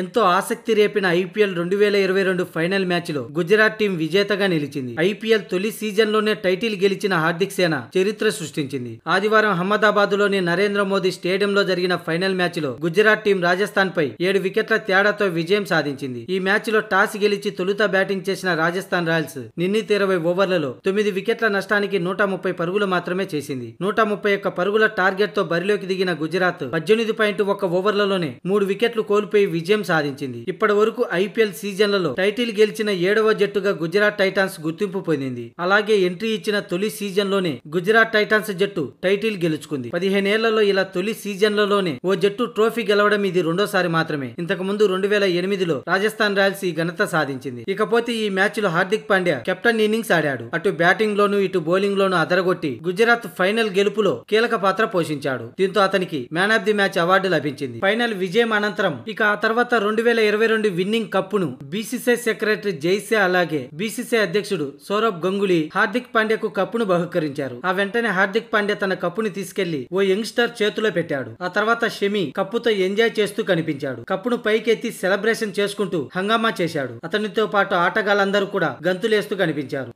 ఎంతో ఆసక్తి రేపిన ఐపీఎల్ రెండు వేల ఇరవై రెండు ఫైనల్ మ్యాచ్లో గుజరాత్ టీం విజేతగా నిలిచింది ఐపీఎల్ తొలి సీజన్లోనే టైటిల్ గెలిచిన హార్దిక్ సేన చరిత్ర సృష్టించింది ఆదివారం అహ్మదాబాద్లోని నరేంద్ర మోదీ స్టేడియంలో జరిగిన ఫైనల్ మ్యాచ్లో గుజరాత్ టీం రాజస్థాన్పై ఏడు వికెట్ల తేడాతో విజయం సాధించింది ఈ మ్యాచ్లో టాస్ గెలిచి తొలుత బ్యాటింగ్ చేసిన రాజస్థాన్ రాయల్స్ నిన్నీత ఇరవై ఓవర్లలో తొమ్మిది వికెట్ల నష్టానికి నూట ముప్పై పరుగులు మాత్రమే చేసింది నూట ముప్పై ఒక్క పరుగుల టార్గెట్తో బరిలోకి దిగిన గుజరాత్ పద్దెనిమిది పాయింట్ ఒక్క ఓవర్లలోనే మూడు వికెట్లు కోల్పోయి విజయం విజయం సాధించింది ఇప్పటి వరకు ఐపీఎల్ సీజన్లలో టైటిల్ గెలిచిన ఏడవ జట్టుగా గుజరాత్ టైటాన్స్ గుర్తింపు పొందింది అలాగే ఎంట్రీ ఇచ్చిన తొలి సీజన్లోనే గుజరాత్ టైటాన్స్ జట్టు టైటిల్ గెలుచుకుంది పదిహేనేళ్లలో ఇలా తొలి సీజన్లలోనే ఓ జట్టు ట్రోఫీ గెలవడం ఇది రెండోసారి మాత్రమే ఇంతకు ముందు రెండు వేల ఎనిమిదిలో రాజస్థాన్ రాయల్స్ ఈ ఘనత సాధించింది ఇకపోతే ఈ మ్యాచ్ లో హార్దిక్ పాండ్యా కెప్టెన్ ఇన్నింగ్స్ ఆడాడు అటు బ్యాటింగ్ లోను ఇటు బౌలింగ్ లోను అదరగొట్టి గుజరాత్ ఫైనల్ గెలుపులో కీలక పాత్ర పోషించాడు దీంతో అతనికి man of the match award లభించింది ఫైనల్ విజయం అనంతరం ఇక ఆ తర్వాత తర్వాత రెండు వేల ఇరవై రెండు విన్నింగ్ కప్పును బీసీసీఐ సెక్రటరీ జైసే అలాగే బీసీసీఐ అధ్యక్షుడు సౌరభ్ గంగులీ హార్దిక్ పాండ్యాకు కప్పును బహుకరించారు ఆ వెంటనే హార్దిక్ పాండ్యా తన కప్పుని తీసుకెళ్లి ఓ యంగ్స్టర్ చేతిలో పెట్టాడు ఆ తర్వాత షమి కప్పుతో ఎంజాయ్ చేస్తూ కనిపించాడు కప్పును పైకెత్తి సెలబ్రేషన్ చేసుకుంటూ హంగామా చేశాడు అతనితో పాటు ఆటగాళ్ళందరూ కూడా గంతులేస్తూ కనిపించారు